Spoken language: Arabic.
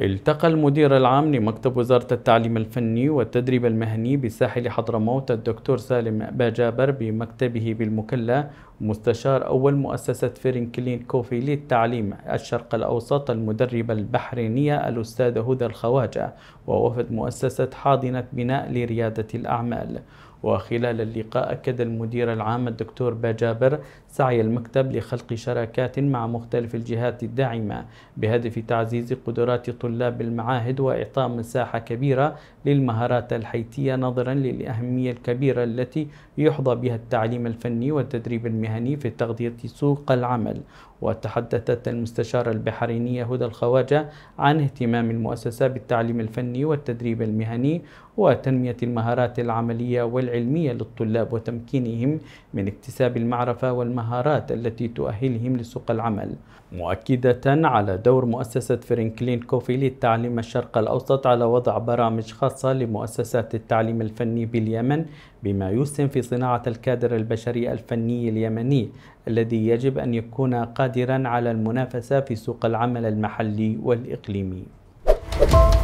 التقى المدير العام لمكتب وزارة التعليم الفني والتدريب المهني بساحل حضرموت الدكتور سالم باجابر بمكتبه بالمكلا مستشار أول مؤسسة فرنكلين كوفي للتعليم الشرق الأوسط المدربة البحرينية الأستاذ هدى الخواجة ووفد مؤسسة حاضنة بناء لريادة الأعمال وخلال اللقاء أكد المدير العام الدكتور باجابر سعي المكتب لخلق شراكات مع مختلف الجهات الداعمة بهدف تعزيز قدرات طلاب المعاهد وإعطاء مساحة كبيرة للمهارات الحيتية نظرا للأهمية الكبيرة التي يحظى بها التعليم الفني والتدريب المهني في تغذية سوق العمل وتحدثت المستشارة البحرينية هدى الخواجة عن اهتمام المؤسسة بالتعليم الفني والتدريب المهني وتنمية المهارات العملية والعلمية العلمية للطلاب وتمكينهم من اكتساب المعرفة والمهارات التي تؤهلهم لسوق العمل مؤكدة على دور مؤسسة فرانكلين كوفي للتعليم الشرق الأوسط على وضع برامج خاصة لمؤسسات التعليم الفني باليمن بما يسهم في صناعة الكادر البشري الفني اليمني الذي يجب أن يكون قادرا على المنافسة في سوق العمل المحلي والإقليمي.